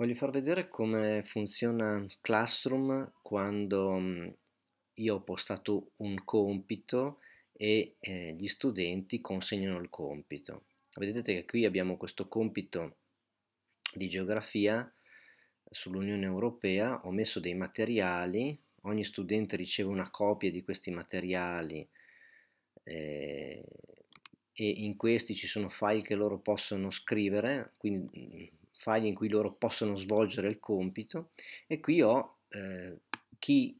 Voglio far vedere come funziona Classroom quando mhmm, io ho postato un compito e eh, gli studenti consegnano il compito. Vedete che qui abbiamo questo compito di geografia sull'Unione Europea, ho messo dei materiali, ogni studente riceve una copia di questi materiali eh, e in questi ci sono file che loro possono scrivere, quindi mhmm, file in cui loro possono svolgere il compito e qui ho eh, chi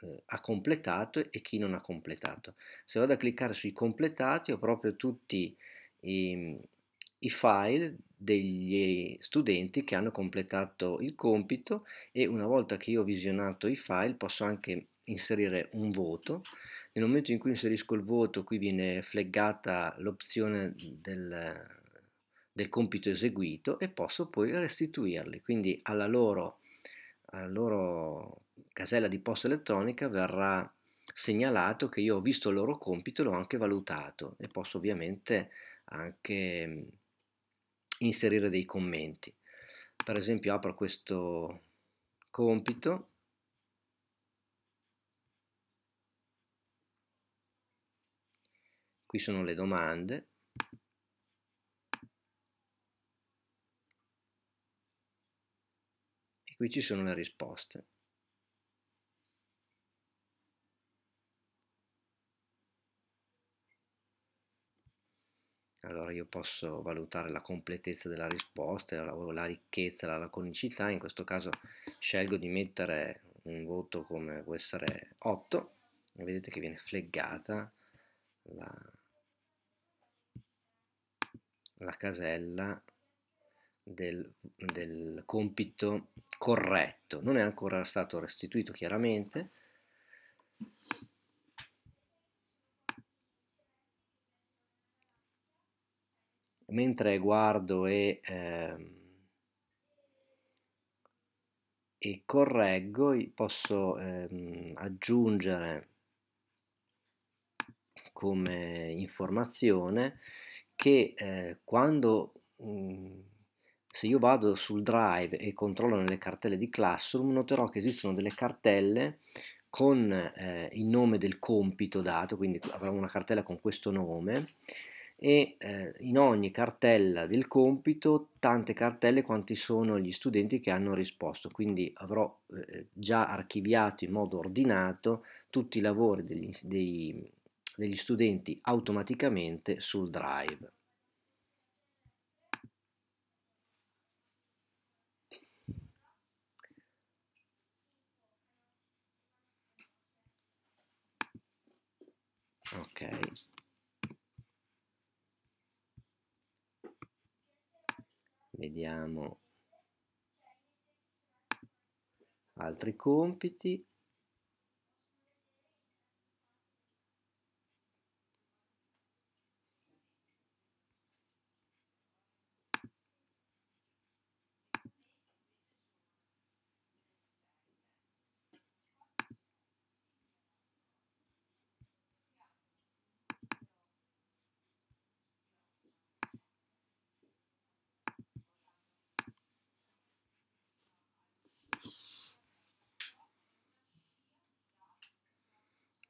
eh, ha completato e chi non ha completato. Se vado a cliccare sui completati ho proprio tutti i, i file degli studenti che hanno completato il compito e una volta che io ho visionato i file posso anche inserire un voto. Nel momento in cui inserisco il voto qui viene flaggata l'opzione del del compito eseguito e posso poi restituirli. Quindi alla loro, alla loro casella di posta elettronica verrà segnalato che io ho visto il loro compito, e l'ho anche valutato e posso ovviamente anche mm, inserire dei commenti. Per esempio apro questo compito qui sono le domande qui ci sono le risposte. Allora io posso valutare la completezza della risposta, la, la ricchezza, la laconicità, in questo caso scelgo di mettere un voto come può essere 8, e vedete che viene fleggata la, la casella del, del compito corretto. Non è ancora stato restituito chiaramente. mentre guardo e, eh, e, correggo posso eh, aggiungere come informazione che eh, quando mh, mm, se io vado sul drive e controllo nelle cartelle di Classroom, noterò che esistono delle cartelle con eh, il nome del compito dato, quindi avrò una cartella con questo nome e eh, in ogni cartella del compito tante cartelle quanti sono gli studenti che hanno risposto, quindi avrò eh, già archiviato in modo ordinato tutti i lavori degli, dei, degli studenti automaticamente sul drive. ok vediamo altri compiti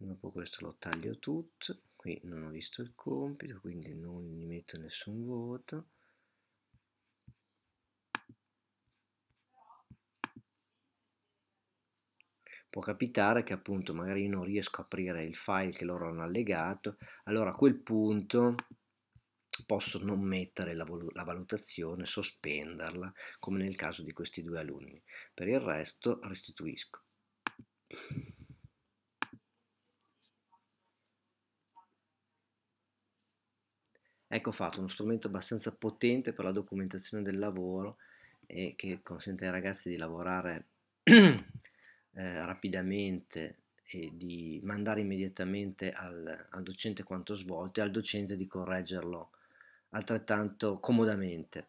dopo questo lo taglio tutto qui non ho visto il compito quindi non gli metto nessun voto può capitare che appunto magari non riesco a aprire il file che loro hanno allegato allora a quel punto posso non mettere la, la, valutazione, sospenderla, come nel caso di questi due alunni. Per il resto restituisco. Ecco fatto uno strumento abbastanza potente per la documentazione del lavoro e che consente ai ragazzi di lavorare eh, rapidamente e di mandare immediatamente al, al, docente quanto svolto e al docente di correggerlo altrettanto comodamente.